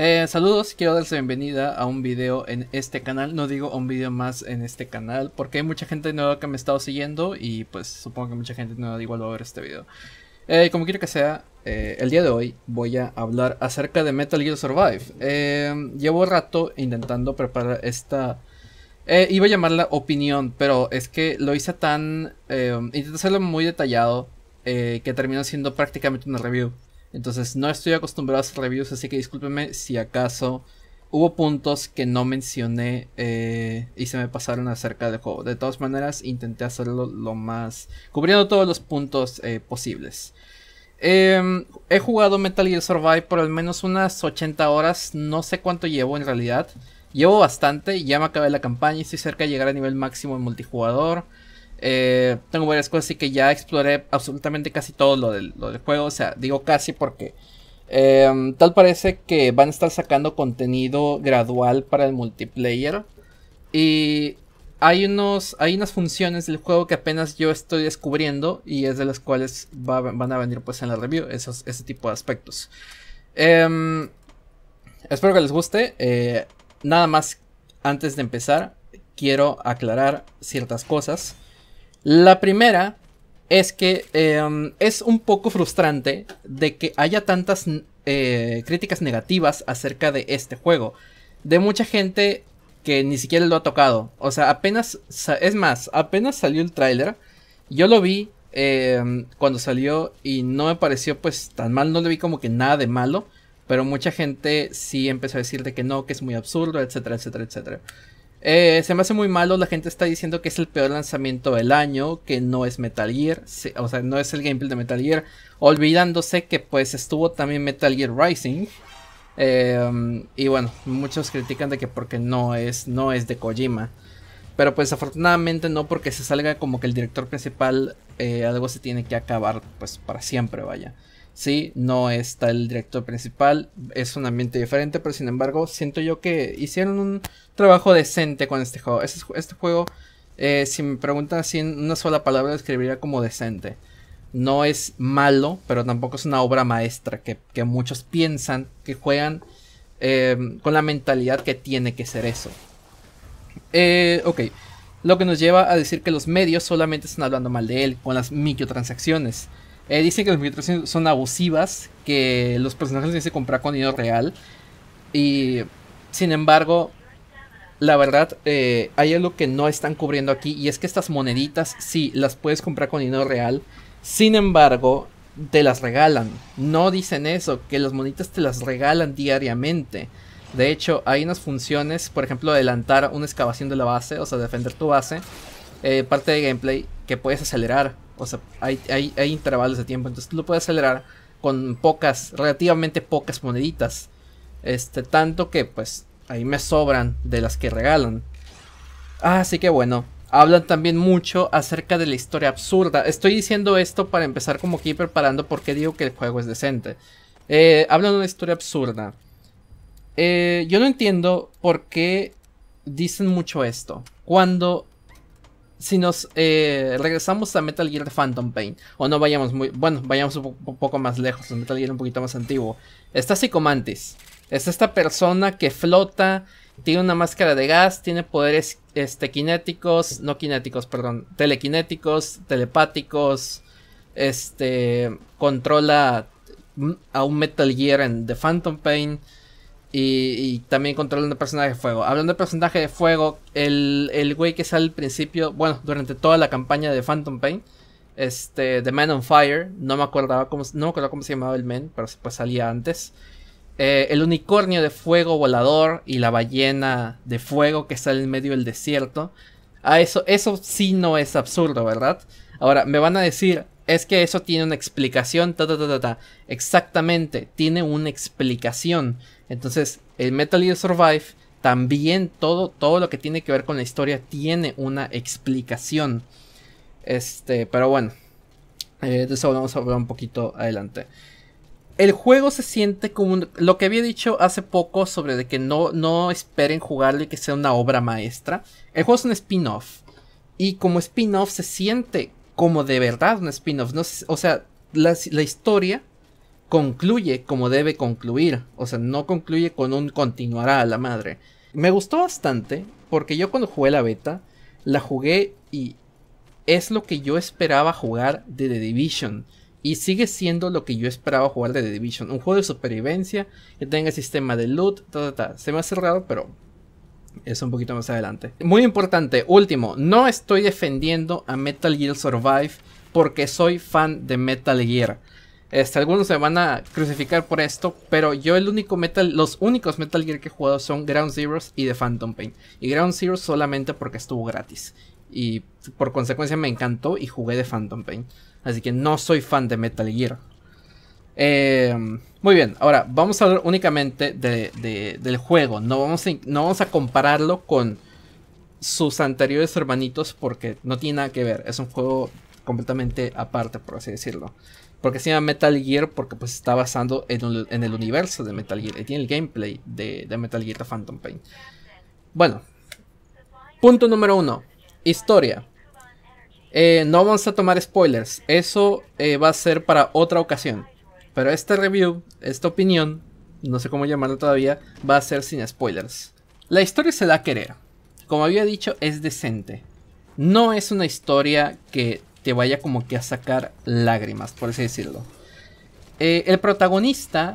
Eh, saludos, quiero darles bienvenida a un video en este canal, no digo un video más en este canal, porque hay mucha gente nueva que me ha estado siguiendo y pues supongo que mucha gente nueva igual va a ver este video. Eh, como quiera que sea, eh, el día de hoy voy a hablar acerca de Metal Gear Survive. llevo rato intentando preparar esta... iba a llamarla opinión, pero es que lo hice tan... intenté hacerlo muy detallado que terminó siendo prácticamente una review. Entonces no estoy acostumbrado a hacer reviews, así que discúlpenme si acaso hubo puntos que no mencioné eh, y se me pasaron acerca del juego. De todas maneras, intenté hacerlo lo más... cubriendo todos los puntos eh, posibles. Em, he jugado Metal Gear Survive por al menos unas 80 horas, no sé cuánto llevo en realidad. Llevo bastante, ya me acabé la campaña y estoy cerca de llegar a nivel máximo en multijugador. Eh, tengo varias cosas, así que ya exploré absolutamente casi todo lo del, juego. O sea, digo casi porque eh, tal parece que van a estar sacando contenido gradual para el multiplayer. Y hay, unos, hay unas funciones del juego que apenas yo estoy descubriendo y es de las cuales van a venir pues en la review, esos, ese tipo de aspectos. Em, espero que les guste. Eh, nada más antes de empezar, quiero aclarar ciertas cosas. La primera es que em, es un poco frustrante de que haya tantas eh, críticas negativas acerca de este juego. De mucha gente que ni siquiera lo ha tocado. O sea, apenas, es más, apenas salió el tráiler. Yo lo vi em, cuando salió y no me pareció pues tan mal, no le vi como que nada de malo. Pero mucha gente sí empezó a decir de que no, que es muy absurdo, etcétera, etcétera, etcétera. Eh, se me hace muy malo, la gente está diciendo que es el peor lanzamiento del año, que no es Metal Gear, o sea, no es el gameplay de Metal Gear, olvidándose que pues estuvo también Metal Gear Rising. Eh, y bueno, muchos critican de que porque no es, no es de Kojima. Pero pues afortunadamente no porque se salga como que el director principal, eh, algo se tiene que acabar pues para siempre, vaya. ¿sí? No está el director principal, es un ambiente diferente, pero sin embargo siento yo que hicieron un trabajo decente con este juego. Este, juego, eh, si me preguntan así en una sola palabra, describiría como decente. No es malo, pero tampoco es una obra maestra que, muchos piensan que juegan em, con la mentalidad que tiene que ser eso. Eh, ok. Lo que nos lleva a decir que los medios solamente están hablando mal de él con las microtransacciones. Eh, dicen dice que las miniaturas son abusivas, que los personajes tienen que comprar con dinero real. Y sin embargo, la verdad, eh, hay algo que no están cubriendo aquí. Y es que estas moneditas, sí, las puedes comprar con dinero real. Sin embargo, te las regalan. No dicen eso, que las moneditas te las regalan diariamente. De hecho, hay unas funciones, por ejemplo, adelantar una excavación de la base, o sea, defender tu base. Eh, parte de gameplay que puedes acelerar o sea, hay, intervalos de tiempo. Entonces tú lo puedes acelerar con pocas, relativamente pocas moneditas. Este, tanto que pues ahí me sobran de las que regalan. Así ah, que bueno, hablan también mucho acerca de la historia absurda. Estoy diciendo esto para empezar como que ir preparando porque digo que el juego es decente. Eh, hablan de una historia absurda. Eh, yo no entiendo por qué dicen mucho esto. Cuando si nos eh, regresamos a Metal Gear Phantom Pain, o no vayamos muy, bueno, vayamos un, poco más lejos, Metal Gear un poquito más antiguo, está Psicomantis. Es esta persona que flota, tiene una máscara de gas, tiene poderes este, kinéticos, no kinéticos, perdón, telequinéticos, telepáticos, este, controla a un Metal Gear en The Phantom Pain. Y, también controlando el personaje de fuego. Hablando de personaje de fuego, el, el güey que sale al principio, bueno, durante toda la campaña de Phantom Pain, este, The Man on Fire, no me acordaba cómo, no me cómo se llamaba el men, pero pues salía antes. Eh, el unicornio de fuego volador y la ballena de fuego que sale en medio del desierto. Ah, eso, eso sí no es absurdo, ¿verdad? Ahora, me van a decir, es que eso tiene una explicación, Exactamente, tiene una explicación. Entonces, el Metal Gear Survive también todo, todo lo que tiene que ver con la historia tiene una explicación. Este, pero bueno, eh, de eso vamos a hablar un poquito adelante. El juego se siente como un, lo que había dicho hace poco sobre de que no, no esperen jugarlo y que sea una obra maestra. El juego es un spin-off. Y como spin-off se siente como de verdad un spin-off. o sea, la, historia concluye como debe concluir. O sea, no concluye con un continuará a la madre. Me gustó bastante porque yo cuando jugué la beta, la jugué y es lo que yo esperaba jugar de The Division. Y sigue siendo lo que yo esperaba jugar de The Division. Un juego de supervivencia que tenga sistema de loot, Se me hace raro, pero es un poquito más adelante. Muy importante, último, no estoy defendiendo a Metal Gear Survive porque soy fan de Metal Gear. Este, algunos se van a crucificar por esto, pero yo el único Metal, los únicos Metal Gear que he jugado son Ground Zeroes y The Phantom Pain. Y Ground Zero solamente porque estuvo gratis. Y por consecuencia me encantó y jugué The Phantom Pain. Así que no soy fan de Metal Gear. Eh, muy bien, ahora vamos a hablar únicamente del juego. No vamos, a, no vamos a compararlo con sus anteriores hermanitos porque no tiene nada que ver. Es un juego completamente aparte, por así decirlo. Porque se llama Metal Gear porque pues está basado en, el universo de Metal Gear. Y tiene el gameplay de, Metal Gear Phantom Pain. Bueno. Punto número uno. Historia. Eh, no vamos a tomar spoilers. Eso eh, va a ser para otra ocasión. Pero esta review, esta opinión, no sé cómo llamarla todavía, va a ser sin spoilers. La historia se da a querer. Como había dicho, es decente. No es una historia que te vaya como que a sacar lágrimas, por así decirlo. Eh, el protagonista,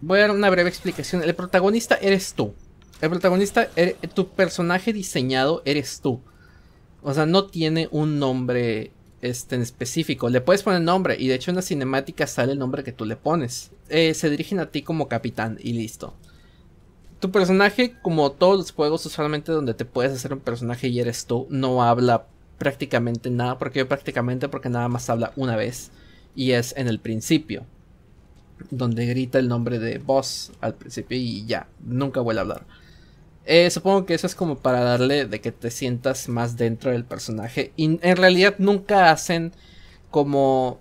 voy a dar una breve explicación. El protagonista eres tú. El protagonista, er, tu personaje diseñado eres tú. O sea, no tiene un nombre este, en específico. Le puedes poner nombre y de hecho en la cinemática sale el nombre que tú le pones. Eh, se dirigen a ti como capitán y listo. Tu personaje, como todos los juegos, usualmente donde te puedes hacer un personaje y eres tú, no habla prácticamente nada, porque prácticamente porque nada más habla una vez y es en el principio, donde grita el nombre de boss al principio y ya, nunca vuelve a hablar. Eh, supongo que eso es como para darle de que te sientas más dentro del personaje. Y en realidad nunca hacen como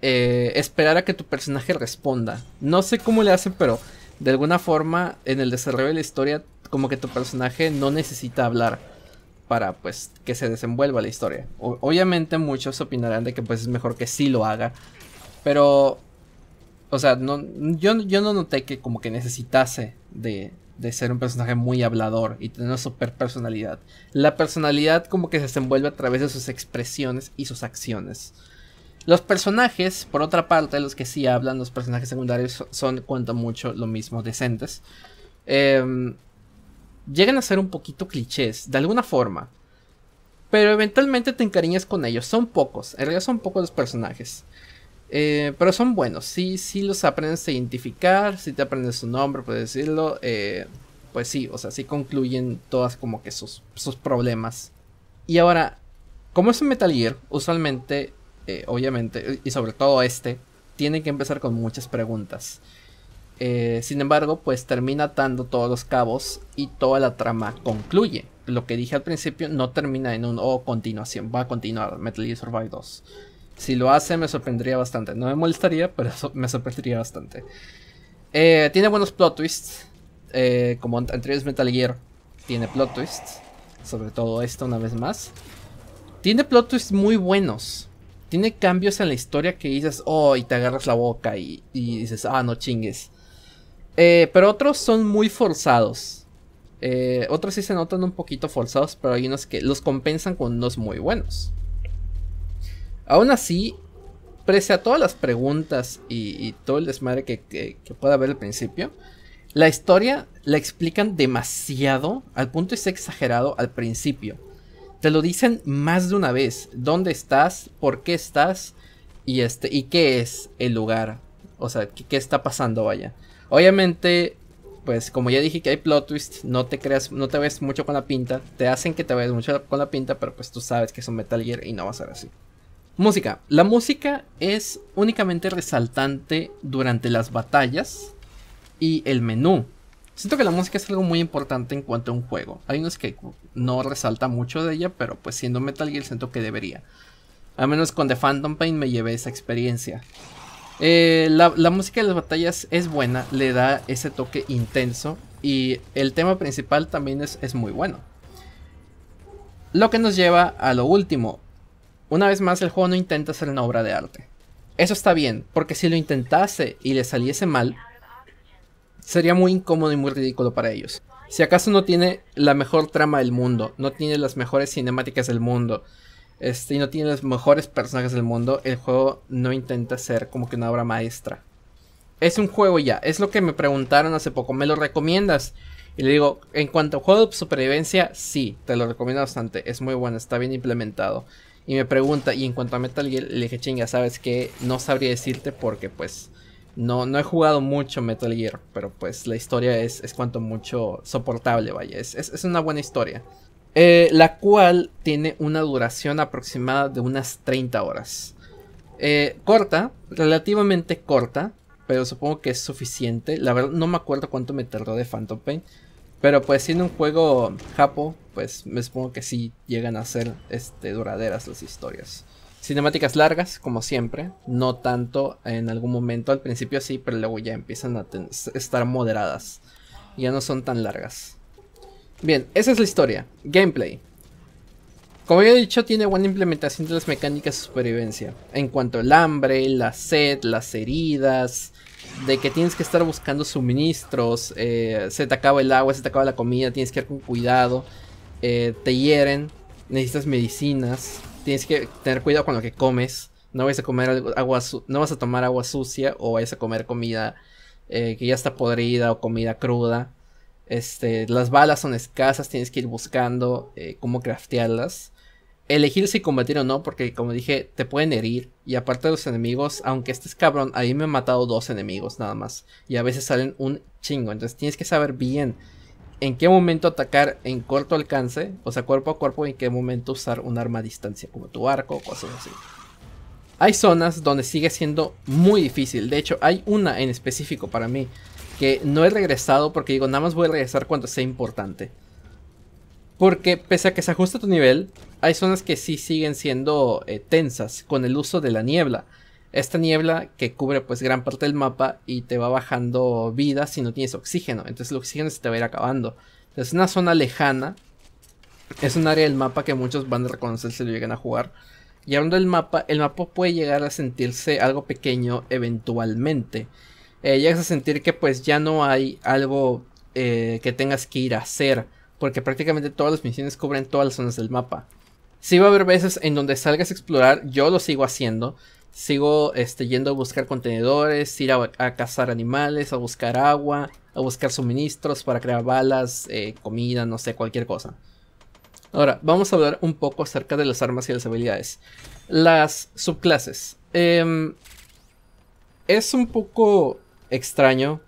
eh, esperar a que tu personaje responda. No sé cómo le hacen, pero de alguna forma en el desarrollo de la historia como que tu personaje no necesita hablar para pues que se desenvuelva la historia. obviamente muchos opinarán de que pues es mejor que sí lo haga, pero o sea, no yo, yo no noté que como que necesitase de de ser un personaje muy hablador y tener una super personalidad. La personalidad como que se desenvuelve a través de sus expresiones y sus acciones. Los personajes, por otra parte, los que sí hablan, los personajes secundarios son cuanto mucho lo mismo, decentes. Em, llegan a ser un poquito clichés, de alguna forma. Pero eventualmente te encariñas con ellos. Son pocos, en realidad son pocos los personajes. Eh, pero son buenos, si los aprendes a identificar, si te aprendes su nombre, puedes decirlo. Eh, pues sí, o sea, sí concluyen todas como que sus, sus problemas. Y ahora, como es un Metal Gear, usualmente, eh, obviamente, y sobre todo este, tiene que empezar con muchas preguntas. sin embargo, pues termina atando todos los cabos y toda la trama concluye. Lo que dije al principio no termina en un o oh, continuación, va a continuar Metal Gear Survive 2. Si lo hace, me sorprendería bastante. No me molestaría, pero me sorprendería bastante. Eh, tiene buenos plot twists. Eh, como anteriores Metal Gear, tiene plot twists. Sobre todo esta, una vez más. Tiene plot twists muy buenos. Tiene cambios en la historia que dices, oh, y te agarras la boca y, dices, ah, no chingues. Eh, pero otros son muy forzados. otros sí se notan un poquito forzados, pero hay unos que los compensan con unos muy buenos. Aún así, pese a todas las preguntas y, todo el desmadre que, pueda haber al principio, la historia la explican demasiado, al punto es exagerado al principio. Te lo dicen más de una vez, dónde estás, por qué estás y, este, y qué es el lugar. O sea, qué, está pasando, vaya. Obviamente, pues como ya dije que hay plot twist, no te creas, no te ves mucho con la pinta, te hacen que te veas mucho con la pinta, pero pues tú sabes que es un Metal Gear y no va a ser así. Música. La música es únicamente resaltante durante las batallas y el menú. Siento que la música es algo muy importante en cuanto a un juego. Hay unos que no resalta mucho de ella, pero pues siendo Metal Gear siento que debería. Al menos con The Phantom Pain me llevé esa experiencia. Eh, la, música de las batallas es buena, le da ese toque intenso y el tema principal también es, es muy bueno. Lo que nos lleva a lo último, una vez más, el juego no intenta ser una obra de arte. Eso está bien, porque si lo intentase y le saliese mal, sería muy incómodo y muy ridículo para ellos. Si acaso no tiene la mejor trama del mundo, no tiene las mejores cinemáticas del mundo, este, y no tiene los mejores personajes del mundo, el juego no intenta ser como que una obra maestra. Es un juego ya, es lo que me preguntaron hace poco, ¿me lo recomiendas? Y le digo, en cuanto a juego de supervivencia, sí, te lo recomiendo bastante, es muy bueno, está bien implementado. Y me pregunta, y en cuanto a Metal Gear, le dije, chinga, ¿sabes que No sabría decirte porque pues no, no he jugado mucho Metal Gear, pero pues la historia es, es cuanto mucho soportable, vaya, es, es, una buena historia. Eh, la cual tiene una duración aproximada de unas 30 horas. Eh, corta, relativamente corta, pero supongo que es suficiente. La verdad, no me acuerdo cuánto me tardó de Phantom Pain. Pero pues siendo un juego japo, pues me supongo que sí llegan a ser este, duraderas las historias. Cinemáticas largas, como siempre, no tanto en algún momento, al principio sí, pero luego ya empiezan a estar moderadas. Ya no son tan largas. Bien, esa es la historia. Gameplay. Como ya he dicho, tiene buena implementación de las mecánicas de supervivencia. En cuanto al hambre, la sed, las heridas, de que tienes que estar buscando suministros, eh, se te acaba el agua, se te acaba la comida, tienes que ir con cuidado, eh, te hieren, necesitas medicinas, tienes que tener cuidado con lo que comes, no vas a comer agua, no vas a tomar agua sucia o vas a comer comida eh, que ya está podrida o comida cruda. Este, las balas son escasas, tienes que ir buscando cómo craftearlas elegir si combatir o no, porque como dije, te pueden herir. Y aparte de los enemigos, aunque estés cabrón, ahí me han matado dos enemigos nada más. Y a veces salen un chingo. Entonces tienes que saber bien en qué momento atacar en corto alcance, o sea, cuerpo a cuerpo, y en qué momento usar un arma a distancia, como tu arco o cosas así. Hay zonas donde sigue siendo muy difícil. De hecho, hay una en específico para mí que no he regresado porque digo, nada más voy a regresar cuando sea importante. Porque pese a que se ajusta tu nivel, hay zonas que sí siguen siendo eh, tensas con el uso de la niebla. Esta niebla que cubre pues gran parte del mapa y te va bajando vida si no tienes oxígeno. Entonces el oxígeno se te va a ir acabando. Es una zona lejana es un área del mapa que muchos van a reconocer si lo llegan a jugar. Y hablando del mapa, el mapa puede llegar a sentirse algo pequeño eventualmente. Eh, llegas a sentir que pues ya no hay algo eh, que tengas que ir a hacer porque prácticamente todas las misiones cubren todas las zonas del mapa. Si va a haber veces en donde salgas a explorar, yo lo sigo haciendo, sigo este, yendo a buscar contenedores, ir a, cazar animales, a buscar agua, a buscar suministros para crear balas, eh, comida, no sé, cualquier cosa. Ahora, vamos a hablar un poco acerca de las armas y las habilidades. Las subclases. Em, es un poco extraño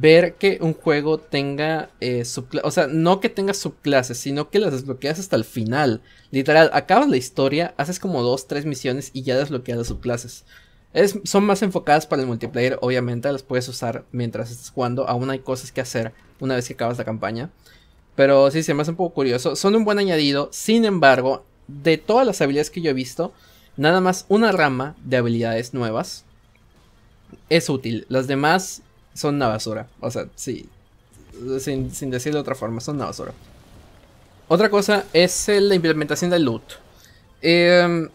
ver que un juego tenga eh, subclases, o sea, no que tenga subclases, sino que las desbloqueas hasta el final. Literal, acabas la historia, haces como dos, tres misiones y ya desbloqueas las subclases. Es, son más enfocadas para el multiplayer, obviamente, las puedes usar mientras estás jugando, aún hay cosas que hacer una vez que acabas la campaña. Pero sí, se me hace un poco curioso, son un buen añadido, sin embargo, de todas las habilidades que yo he visto, nada más una rama de habilidades nuevas es útil, las demás son una basura. O sea, sí. Sin, decir de otra forma, son una basura. Otra cosa es la implementación del loot. Em,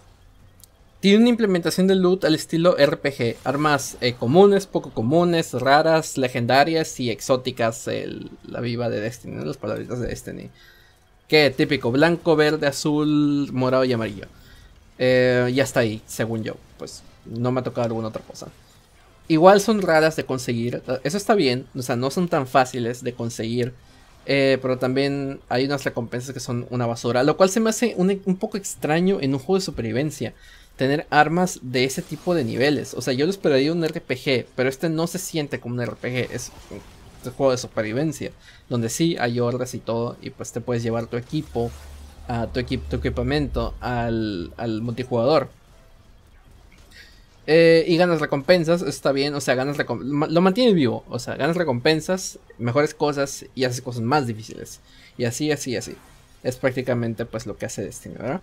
tiene una implementación del loot al estilo RPG. Armas eh, comunes, poco comunes, raras, legendarias y exóticas. la viva de Destiny, las palabritas de Destiny. Que típico, blanco, verde, azul, morado y amarillo. Eh, y hasta ahí, según yo. Pues no me ha tocado alguna otra cosa. Igual son raras de conseguir, eh, eso está bien, o sea, no son tan fáciles de conseguir, eh, pero también hay unas recompensas que son una basura, lo cual se me hace un, poco extraño en un juego de supervivencia, tener armas de ese tipo de niveles, o sea, yo les esperaría un RPG, pero este no se siente como un RPG, es un juego de supervivencia, donde sí hay hordas y todo, y pues te puedes llevar tu equipo, tu, tu equipamiento al multijugador. Eh, y ganas recompensas, está bien, o sea, ganas lo mantiene vivo, o sea, ganas recompensas, mejores cosas y haces cosas más difíciles. Y así, así, así. Es prácticamente pues lo que hace Destiny, ¿verdad?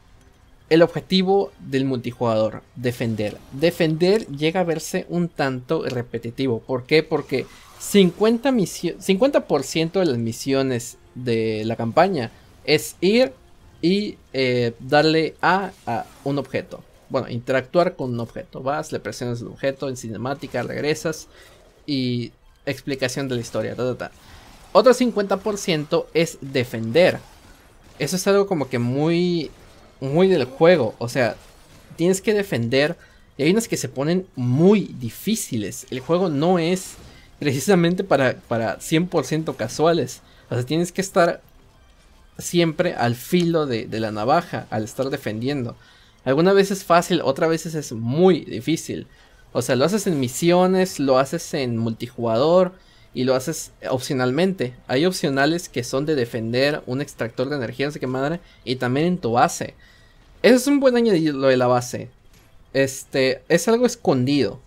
El objetivo del multijugador, defender. Defender llega a verse un tanto repetitivo. ¿Por qué? Porque 50%, de las misiones de la campaña es ir y eh, darle a, a un objeto bueno, interactuar con un objeto. Vas, le presionas el objeto en cinemática, regresas y explicación de la historia. Ta, Otro 50% es defender. Eso es algo como que muy, muy del juego. O sea, tienes que defender y hay unas que se ponen muy difíciles. El juego no es precisamente para, para 100% casuales. O sea, tienes que estar siempre al filo de, de la navaja al estar defendiendo. Alguna veces es fácil, otras veces es muy difícil. O sea, lo haces en misiones, lo haces en multijugador y lo haces opcionalmente. Hay opcionales que son de defender un extractor de energía, no sé qué madre, y también en tu base. Eso es un buen añadido lo de la base. Este, es algo escondido.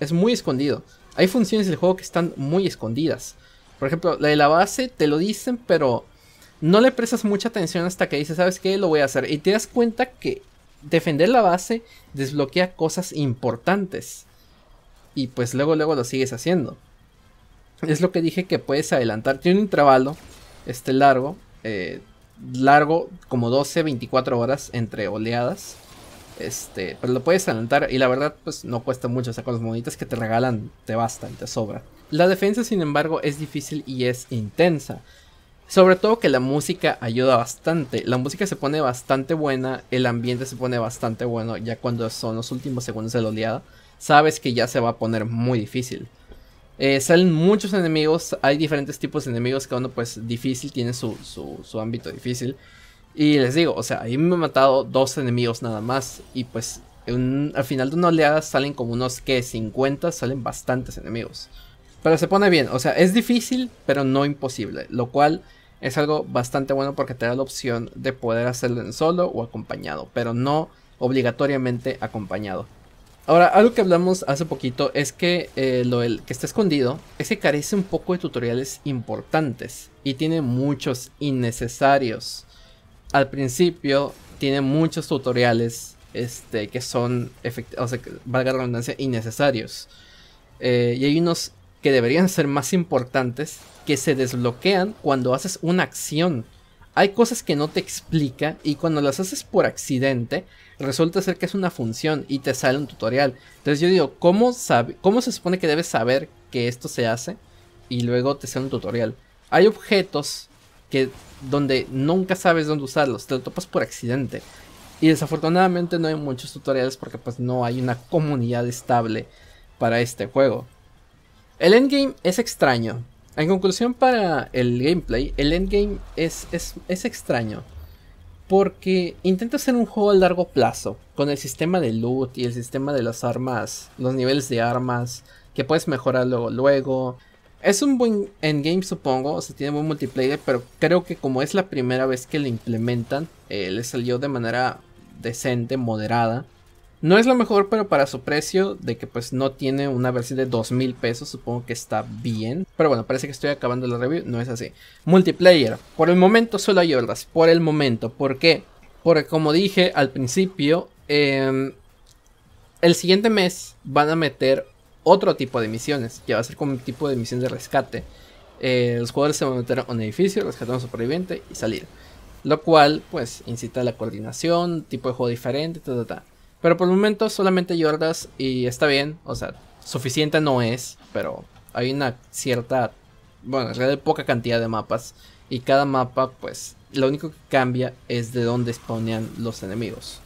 Es muy escondido. Hay funciones del juego que están muy escondidas. Por ejemplo, la de la base te lo dicen, pero no le prestas mucha atención hasta que dices, ¿sabes qué? Lo voy a hacer. Y te das cuenta que defender la base desbloquea cosas importantes. Y pues luego, luego lo sigues haciendo. Es lo que dije que puedes adelantar. Tiene un intervalo, este largo, eh, largo como 12, 24 horas entre oleadas. Este, pero lo puedes adelantar y la verdad pues no cuesta mucho, o sea, con las moneditas que te regalan te basta y te sobra. La defensa sin embargo es difícil y es intensa. Sobre todo que la música ayuda bastante. La música se pone bastante buena, el ambiente se pone bastante bueno ya cuando son los últimos segundos de la oleada. Sabes que ya se va a poner muy difícil. Eh, salen muchos enemigos, hay diferentes tipos de enemigos, cada uno pues difícil, tiene su, su, ámbito difícil. Y les digo, o sea, ahí me he matado dos enemigos nada más. Y pues al final de una oleada salen como unos que 50, salen bastantes enemigos. Pero se pone bien, o sea, es difícil, pero no imposible. Lo cual es algo bastante bueno porque te da la opción de poder hacerlo en solo o acompañado, pero no obligatoriamente acompañado. Ahora, algo que hablamos hace poquito es que eh, lo el que está escondido es que carece un poco de tutoriales importantes y tiene muchos innecesarios. Al principio tiene muchos tutoriales este, que son, o sea, valga la redundancia, innecesarios. Eh, y hay unos que deberían ser más importantes, que se desbloquean cuando haces una acción. Hay cosas que no te explica y cuando las haces por accidente, resulta ser que es una función y te sale un tutorial. Entonces yo digo, ¿cómo, cómo se supone que debes saber que esto se hace? Y luego te sale un tutorial. Hay objetos que donde nunca sabes dónde usarlos, te lo topas por accidente. Y desafortunadamente no hay muchos tutoriales porque pues no hay una comunidad estable para este juego. El endgame es extraño. En conclusión para el gameplay, el endgame es, es, es extraño. Porque intenta ser un juego a largo plazo, con el sistema de loot y el sistema de las armas, los niveles de armas, que puedes mejorar luego. luego. Es un buen endgame, supongo, o sea, tiene buen multiplayer, pero creo que como es la primera vez que lo implementan, eh, le salió de manera decente, moderada. No es lo mejor, pero para su precio, de que pues no tiene una versión de $2,000 mil pesos, supongo que está bien. Pero bueno, parece que estoy acabando la review, no es así. Multiplayer, por el momento solo hay horas, por el momento. ¿Por qué? Porque como dije al principio, em, el siguiente mes van a meter otro tipo de misiones, que va a ser como un tipo de misión de rescate. Eh, los jugadores se van a meter a un edificio, rescatar a un superviviente y salir. Lo cual, pues, incita a la coordinación, tipo de juego diferente, ta, ta, ta. Pero por el momento solamente Yordas y está bien, o sea, suficiente no es, pero hay una cierta, bueno, en realidad poca cantidad de mapas y cada mapa pues lo único que cambia es de dónde spawnean los enemigos.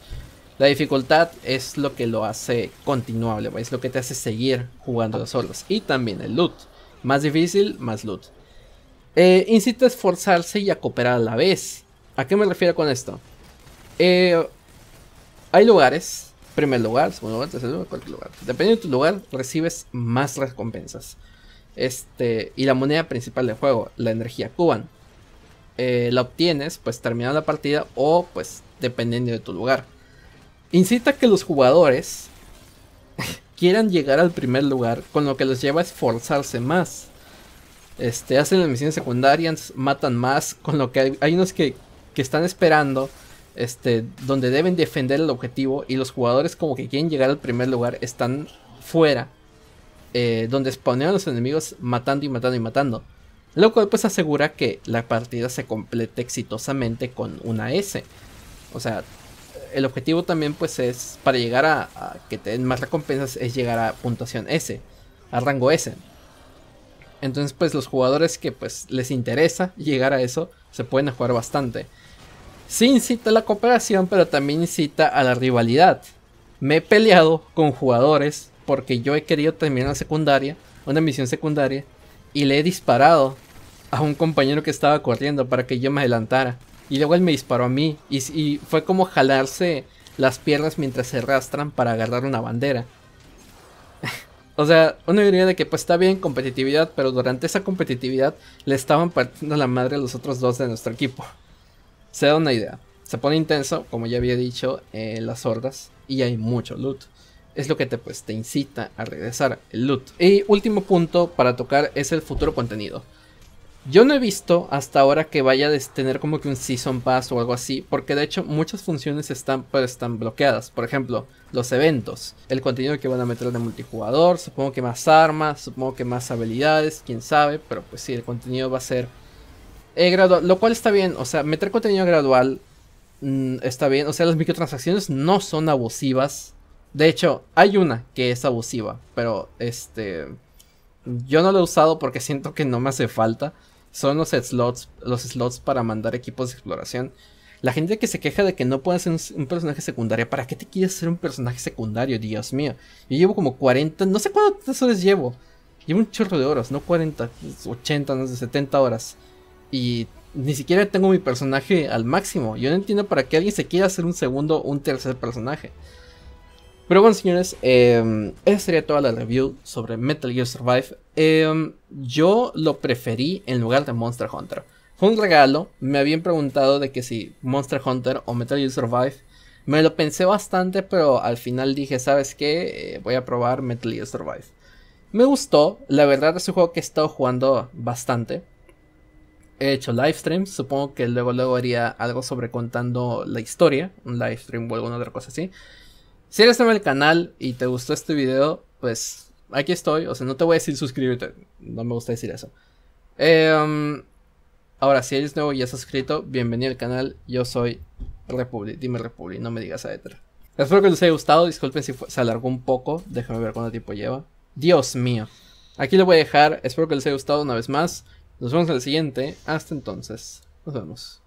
La dificultad es lo que lo hace continuable, es lo que te hace seguir jugando de solos. Y también el loot. Más difícil, más loot. Eh, incita a esforzarse y a cooperar a la vez. ¿A qué me refiero con esto? Eh, hay lugares, primer lugar, segundo lugar, tercer lugar, cualquier lugar. Dependiendo de tu lugar, recibes más recompensas. Este, y la moneda principal del juego, la energía cuban. Eh, la obtienes pues terminando la partida o pues dependiendo de tu lugar. Incita que los jugadores quieran llegar al primer lugar, con lo que los lleva a esforzarse más. Este, hacen las misiones secundarias, matan más, con lo que hay, hay unos que, que están esperando este, donde deben defender el objetivo y los jugadores como que quieren llegar al primer lugar están fuera, eh, donde spawnean los enemigos matando y matando y matando. Lo cual pues asegura que la partida se complete exitosamente con una S. O sea, el objetivo también pues es para llegar a, que te más recompensas es llegar a puntuación S, a rango S. Entonces pues los jugadores que pues les interesa llegar a eso se pueden jugar bastante. Sí incita a la cooperación, pero también incita a la rivalidad. Me he peleado con jugadores porque yo he querido terminar la secundaria, una misión secundaria, y le he disparado a un compañero que estaba corriendo para que yo me adelantara. Y luego él me disparó a mí y, fue como jalarse las piernas mientras se arrastran para agarrar una bandera. o sea, uno diría de que pues está bien competitividad, pero durante esa competitividad le estaban partiendo la madre a los otros dos de nuestro equipo. Se da una idea. Se pone intenso, como ya había dicho, eh, las hordas y hay mucho loot. Es lo que te, pues, te incita a regresar, el loot. Y último punto para tocar es el futuro contenido. Yo no he visto hasta ahora que vaya a tener como que un Season Pass o algo así, porque de hecho muchas funciones están, pues, están bloqueadas. Por ejemplo, los eventos, el contenido que van a meter de multijugador, supongo que más armas, supongo que más habilidades, quién sabe, pero pues sí, el contenido va a ser eh, lo cual está bien, o sea, meter contenido gradual mm, está bien, o sea, las microtransacciones no son abusivas. De hecho, hay una que es abusiva, pero este yo no lo he usado porque siento que no me hace falta. Son los slots, los slots para mandar equipos de exploración. La gente que se queja de que no puedes ser un, personaje secundario, ¿para qué te quieres ser un personaje secundario? Dios mío. Yo llevo como 40, no sé cuántas horas llevo. Llevo un chorro de horas, no 40, 80, no sé, 70 horas. Y ni siquiera tengo mi personaje al máximo. Yo no entiendo para qué alguien se quiera hacer un segundo o un tercer personaje. Pero bueno, señores, em, esa sería toda la review sobre Metal Gear Survive. Em, yo lo preferí en lugar de Monster Hunter. Fue un regalo. Me habían preguntado de que si Monster Hunter o Metal Gear Survive. Me lo pensé bastante, pero al final dije, ¿sabes qué? Eh, voy a probar Metal Gear Survive. Me gustó, la verdad es un juego que he estado jugando bastante he hecho live streams. Supongo que luego, luego haría algo sobre contando la historia, un live stream o alguna otra cosa así. Si eres nuevo en el canal y te gustó este video, pues aquí estoy. O sea, no te voy a decir suscribirte no me gusta decir eso. Em, ahora, si eres nuevo y ya has suscrito, bienvenido al canal. Yo soy Republi, dime Republi, no me digas a Espero que les haya gustado. Disculpen si se alargó un poco. Déjame ver cuánto tiempo lleva. Dios mío. Aquí lo voy a dejar. Espero que les haya gustado una vez más. Nos vemos en el siguiente. Hasta entonces. Nos vemos.